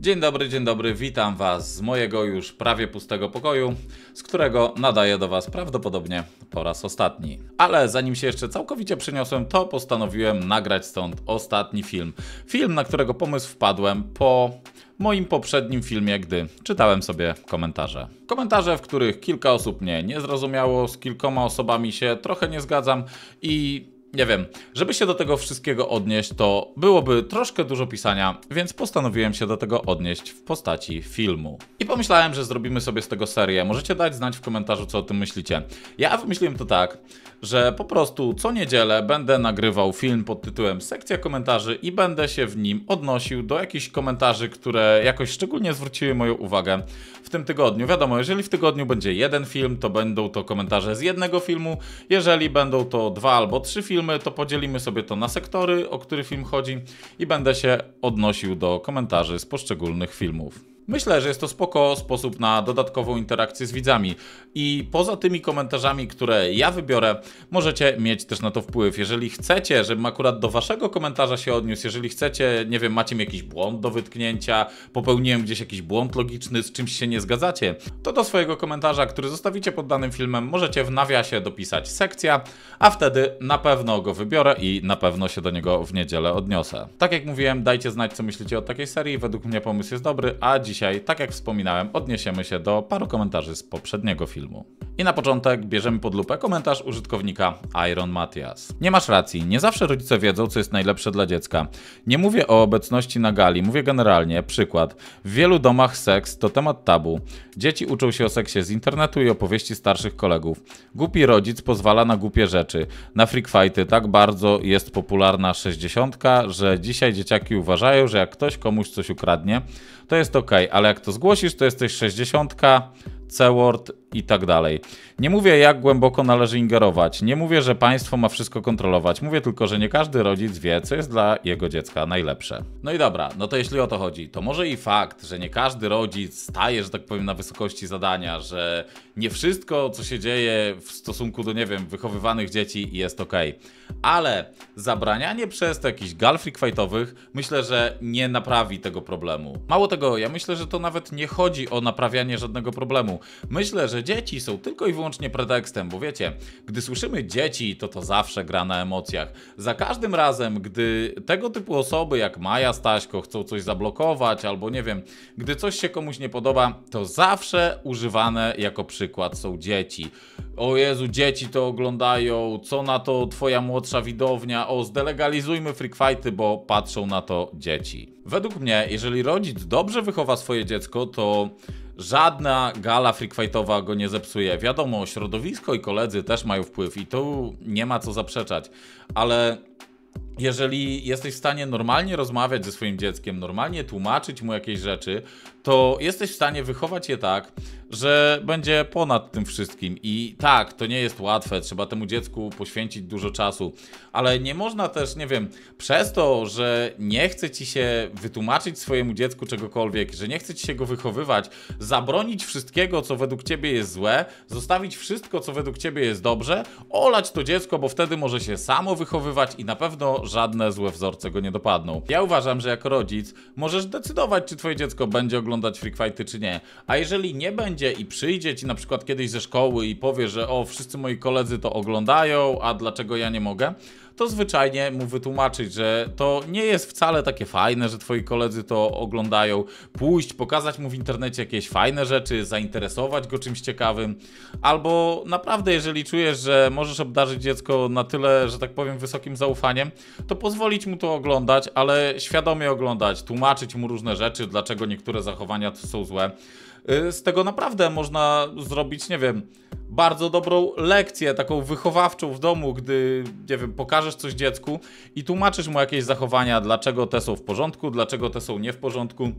Dzień dobry, dzień dobry, witam Was z mojego już prawie pustego pokoju, z którego nadaję do Was prawdopodobnie po raz ostatni. Ale zanim się jeszcze całkowicie przeniosłem, to postanowiłem nagrać stąd ostatni film. Film, na którego pomysł wpadłem po moim poprzednim filmie, gdy czytałem sobie komentarze. Komentarze, w których kilka osób mnie nie zrozumiało, z kilkoma osobami się trochę nie zgadzam i nie wiem, żeby się do tego wszystkiego odnieść, to byłoby troszkę dużo pisania, więc postanowiłem się do tego odnieść w postaci filmu. I pomyślałem, że zrobimy sobie z tego serię. Możecie dać znać w komentarzu, co o tym myślicie. Ja wymyśliłem to tak, że po prostu co niedzielę będę nagrywał film pod tytułem Sekcja komentarzy i będę się w nim odnosił do jakichś komentarzy, które jakoś szczególnie zwróciły moją uwagę w tym tygodniu. Wiadomo, jeżeli w tygodniu będzie jeden film, to będą to komentarze z jednego filmu, jeżeli będą to dwa albo trzy filmy, filmy, to podzielimy sobie to na sektory, o który film chodzi i będę się odnosił do komentarzy z poszczególnych filmów. Myślę, że jest to spoko sposób na dodatkową interakcję z widzami. I poza tymi komentarzami, które ja wybiorę, możecie mieć też na to wpływ. Jeżeli chcecie, żebym akurat do waszego komentarza się odniósł, jeżeli chcecie, nie wiem, macie mi jakiś błąd do wytknięcia, popełniłem gdzieś jakiś błąd logiczny, z czymś się nie zgadzacie, to do swojego komentarza, który zostawicie pod danym filmem, możecie w nawiasie dopisać sekcja, a wtedy na pewno go wybiorę i na pewno się do niego w niedzielę odniosę. Tak jak mówiłem, dajcie znać, co myślicie o takiej serii. Według mnie pomysł jest dobry, a dziś dzisiaj, tak jak wspominałem, odniesiemy się do paru komentarzy z poprzedniego filmu. I na początek bierzemy pod lupę komentarz użytkownika Iron Matias. Nie masz racji, nie zawsze rodzice wiedzą, co jest najlepsze dla dziecka. Nie mówię o obecności na gali, mówię generalnie, przykład. W wielu domach seks to temat tabu. Dzieci uczą się o seksie z internetu i opowieści starszych kolegów. Głupi rodzic pozwala na głupie rzeczy. Na freak tak bardzo jest popularna 60, że dzisiaj dzieciaki uważają, że jak ktoś komuś coś ukradnie, to jest ok, ale jak to zgłosisz, to jesteś 60 C-word i tak dalej. Nie mówię, jak głęboko należy ingerować. Nie mówię, że państwo ma wszystko kontrolować. Mówię tylko, że nie każdy rodzic wie, co jest dla jego dziecka najlepsze. No i dobra, no to jeśli o to chodzi, to może i fakt, że nie każdy rodzic staje, że tak powiem, na wysokości zadania, że nie wszystko, co się dzieje w stosunku do, nie wiem, wychowywanych dzieci jest ok. Ale zabranianie przez to jakichś gal fightowych myślę, że nie naprawi tego problemu. Mało tego, ja myślę, że to nawet nie chodzi o naprawianie żadnego problemu. Myślę, że dzieci są tylko i wyłącznie pretekstem, bo wiecie, gdy słyszymy dzieci, to to zawsze gra na emocjach. Za każdym razem, gdy tego typu osoby jak Maja Staśko chcą coś zablokować, albo nie wiem, gdy coś się komuś nie podoba, to zawsze używane jako przykład są dzieci. O Jezu, dzieci to oglądają, co na to twoja młodsza widownia, o zdelegalizujmy freak fighty, bo patrzą na to dzieci. Według mnie, jeżeli rodzic dobrze wychowa swoje dziecko, to Żadna gala freakfightowa go nie zepsuje. Wiadomo, środowisko i koledzy też mają wpływ i tu nie ma co zaprzeczać, ale jeżeli jesteś w stanie normalnie rozmawiać ze swoim dzieckiem, normalnie tłumaczyć mu jakieś rzeczy, to jesteś w stanie wychować je tak, że będzie ponad tym wszystkim. I tak, to nie jest łatwe, trzeba temu dziecku poświęcić dużo czasu, ale nie można też, nie wiem, przez to, że nie chce ci się wytłumaczyć swojemu dziecku czegokolwiek, że nie chce ci się go wychowywać, zabronić wszystkiego, co według ciebie jest złe, zostawić wszystko, co według ciebie jest dobrze, olać to dziecko, bo wtedy może się samo wychowywać i na pewno żadne złe wzorce go nie dopadną. Ja uważam, że jako rodzic możesz decydować, czy twoje dziecko będzie oglądać Freak Fighty, czy nie. A jeżeli nie będzie i przyjdzie ci na przykład kiedyś ze szkoły i powie, że o, wszyscy moi koledzy to oglądają, a dlaczego ja nie mogę, to zwyczajnie mu wytłumaczyć, że to nie jest wcale takie fajne, że twoi koledzy to oglądają. Pójść, pokazać mu w internecie jakieś fajne rzeczy, zainteresować go czymś ciekawym. Albo naprawdę, jeżeli czujesz, że możesz obdarzyć dziecko na tyle, że tak powiem, wysokim zaufaniem, to pozwolić mu to oglądać, ale świadomie oglądać, tłumaczyć mu różne rzeczy, dlaczego niektóre zachowania są złe. Y, z tego naprawdę można zrobić, nie wiem, bardzo dobrą lekcję, taką wychowawczą w domu, gdy, nie wiem, pokażesz coś dziecku i tłumaczysz mu jakieś zachowania, dlaczego te są w porządku, dlaczego te są nie w porządku.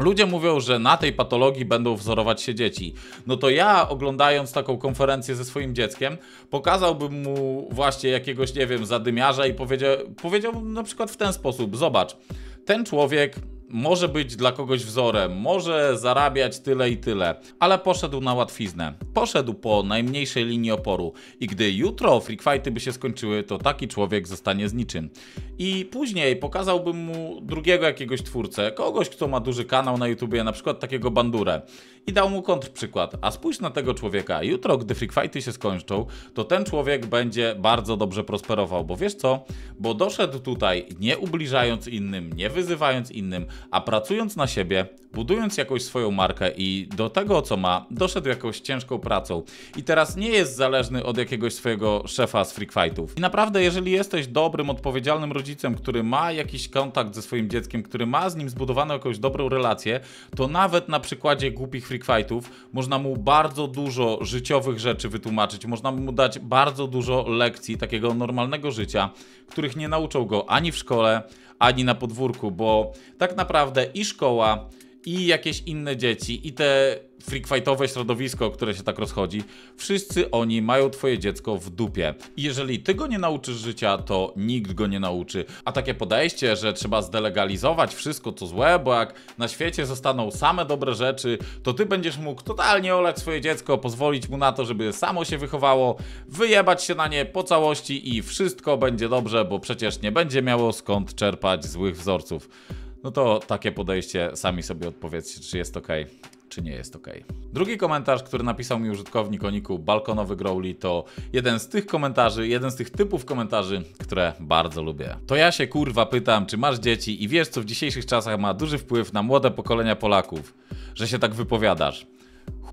Ludzie mówią, że na tej patologii będą wzorować się dzieci. No to ja, oglądając taką konferencję ze swoim dzieckiem, pokazałbym mu właśnie jakiegoś, nie wiem, zadymiarza i powiedział, powiedziałbym na przykład w ten sposób: Zobacz, ten człowiek może być dla kogoś wzorem, może zarabiać tyle i tyle, ale poszedł na łatwiznę. Poszedł po najmniejszej linii oporu i gdy jutro freakfighty by się skończyły, to taki człowiek zostanie z niczym. I później pokazałbym mu drugiego jakiegoś twórcę, kogoś, kto ma duży kanał na YouTubie, na przykład takiego Bandurę i dał mu kontrprzykład. A spójrz na tego człowieka. Jutro, gdy Freak Fighty się skończą, to ten człowiek będzie bardzo dobrze prosperował, bo wiesz co? Bo doszedł tutaj nie ubliżając innym, nie wyzywając innym, a pracując na siebie, budując jakąś swoją markę i do tego, co ma, doszedł jakąś ciężką pracą. I teraz nie jest zależny od jakiegoś swojego szefa z Freak Fightów. I naprawdę, jeżeli jesteś dobrym, odpowiedzialnym rodzicem, który ma jakiś kontakt ze swoim dzieckiem, który ma z nim zbudowaną jakąś dobrą relację, to nawet na przykładzie głupich Freak quick fightów, można mu bardzo dużo życiowych rzeczy wytłumaczyć, można mu dać bardzo dużo lekcji takiego normalnego życia, których nie nauczył go ani w szkole, ani na podwórku, bo tak naprawdę i szkoła, i jakieś inne dzieci, i te freakfightowe środowisko, które się tak rozchodzi, wszyscy oni mają twoje dziecko w dupie. I jeżeli ty go nie nauczysz życia, to nikt go nie nauczy. A takie podejście, że trzeba zdelegalizować wszystko co złe, bo jak na świecie zostaną same dobre rzeczy, to ty będziesz mógł totalnie olać swoje dziecko, pozwolić mu na to, żeby samo się wychowało, wyjebać się na nie po całości i wszystko będzie dobrze, bo przecież nie będzie miało skąd czerpać złych wzorców. No to takie podejście sami sobie odpowiedzcie, czy jest ok czy nie jest ok. Drugi komentarz, który napisał mi użytkownik o niku Balkonowy Growli, to jeden z tych komentarzy, jeden z tych typów komentarzy, które bardzo lubię. To ja się kurwa pytam, czy masz dzieci i wiesz co w dzisiejszych czasach ma duży wpływ na młode pokolenia Polaków, że się tak wypowiadasz.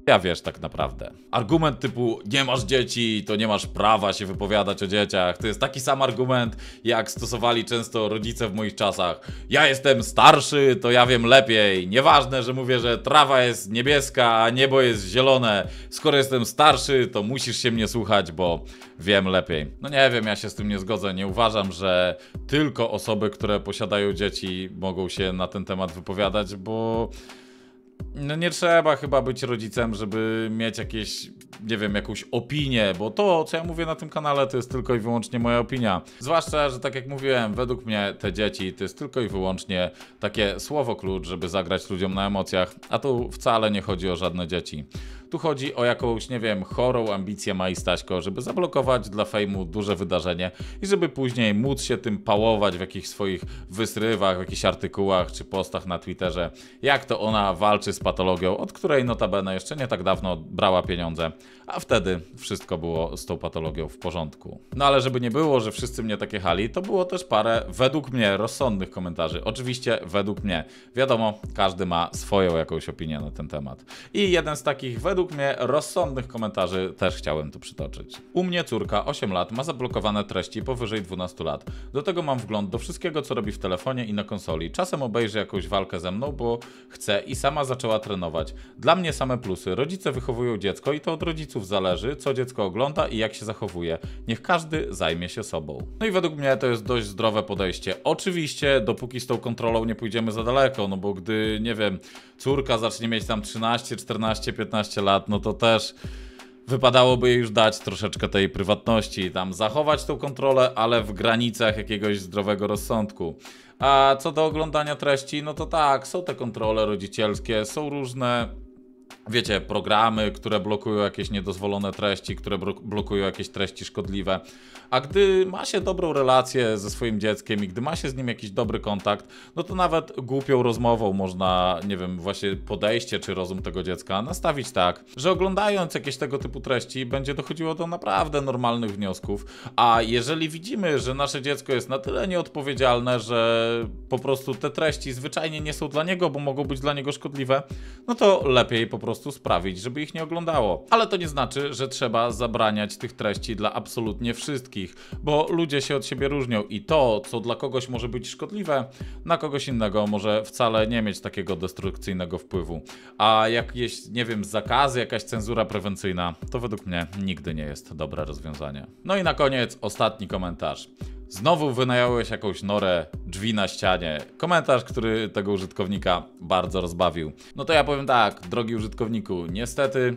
Ja wiesz tak naprawdę. Argument typu nie masz dzieci, to nie masz prawa się wypowiadać o dzieciach, to jest taki sam argument, jak stosowali często rodzice w moich czasach. Ja jestem starszy, to ja wiem lepiej. Nieważne, że mówię, że trawa jest niebieska, a niebo jest zielone. Skoro jestem starszy, to musisz się mnie słuchać, bo wiem lepiej. No nie wiem, ja się z tym nie zgodzę. Nie uważam, że tylko osoby, które posiadają dzieci mogą się na ten temat wypowiadać, bo... No nie trzeba chyba być rodzicem, żeby mieć jakieś, nie wiem, jakąś opinię, bo to, co ja mówię na tym kanale, to jest tylko i wyłącznie moja opinia. Zwłaszcza, że tak jak mówiłem, według mnie te dzieci to jest tylko i wyłącznie takie słowo klucz, żeby zagrać ludziom na emocjach, a tu wcale nie chodzi o żadne dzieci. Tu chodzi o jakąś, nie wiem, chorą ambicję Mai Staśko, żeby zablokować dla fejmu duże wydarzenie i żeby później móc się tym pałować w jakichś swoich wysrywach, w jakichś artykułach czy postach na Twitterze, jak to ona walczy z patologią, od której notabene jeszcze nie tak dawno brała pieniądze, a wtedy wszystko było z tą patologią w porządku. No ale żeby nie było, że wszyscy mnie takie hali, to było też parę według mnie rozsądnych komentarzy. Oczywiście według mnie. Wiadomo, każdy ma swoją jakąś opinię na ten temat. I jeden z takich według mnie rozsądnych komentarzy też chciałem tu przytoczyć. U mnie córka 8 lat ma zablokowane treści powyżej 12 lat. Do tego mam wgląd do wszystkiego, co robi w telefonie i na konsoli. Czasem obejrzy jakąś walkę ze mną, bo chce i sama zaczęła trenować. Dla mnie same plusy. Rodzice wychowują dziecko i to od rodziców rodziców zależy, co dziecko ogląda i jak się zachowuje. Niech każdy zajmie się sobą. No i według mnie to jest dość zdrowe podejście. Oczywiście, dopóki z tą kontrolą nie pójdziemy za daleko, no bo gdy, nie wiem, córka zacznie mieć tam 13, 14, 15 lat, no to też wypadałoby jej już dać troszeczkę tej prywatności, tam zachować tą kontrolę, ale w granicach jakiegoś zdrowego rozsądku. A co do oglądania treści, no to tak, są te kontrole rodzicielskie, są różne wiecie, programy, które blokują jakieś niedozwolone treści, które blokują jakieś treści szkodliwe. A gdy ma się dobrą relację ze swoim dzieckiem i gdy ma się z nim jakiś dobry kontakt, no to nawet głupią rozmową można, nie wiem, właśnie podejście czy rozum tego dziecka nastawić tak, że oglądając jakieś tego typu treści będzie dochodziło do naprawdę normalnych wniosków. A jeżeli widzimy, że nasze dziecko jest na tyle nieodpowiedzialne, że po prostu te treści zwyczajnie nie są dla niego, bo mogą być dla niego szkodliwe, no to lepiej po prostu prostu sprawić, żeby ich nie oglądało. Ale to nie znaczy, że trzeba zabraniać tych treści dla absolutnie wszystkich, bo ludzie się od siebie różnią i to, co dla kogoś może być szkodliwe, na kogoś innego może wcale nie mieć takiego destrukcyjnego wpływu. A jak jest, nie wiem, zakazy, jakaś cenzura prewencyjna, to według mnie nigdy nie jest dobre rozwiązanie. No i na koniec ostatni komentarz. Znowu wynająłeś jakąś norę, drzwi na ścianie. Komentarz, który tego użytkownika bardzo rozbawił. No to ja powiem tak, drogi użytkowniku, niestety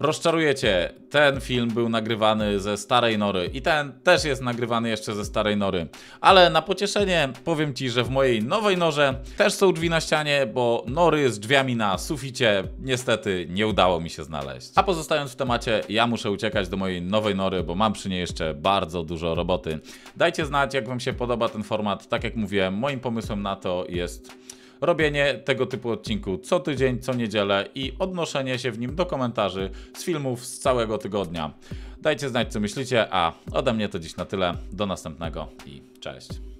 Rozczarujecie, ten film był nagrywany ze starej nory i ten też jest nagrywany jeszcze ze starej nory. Ale na pocieszenie powiem Ci, że w mojej nowej norze też są drzwi na ścianie, bo nory z drzwiami na suficie niestety nie udało mi się znaleźć. A pozostając w temacie, ja muszę uciekać do mojej nowej nory, bo mam przy niej jeszcze bardzo dużo roboty. Dajcie znać, jak Wam się podoba ten format. Tak jak mówiłem, moim pomysłem na to jest robienie tego typu odcinku co tydzień, co niedzielę i odnoszenie się w nim do komentarzy z filmów z całego tygodnia. Dajcie znać, co myślicie, a ode mnie to dziś na tyle. Do następnego i cześć.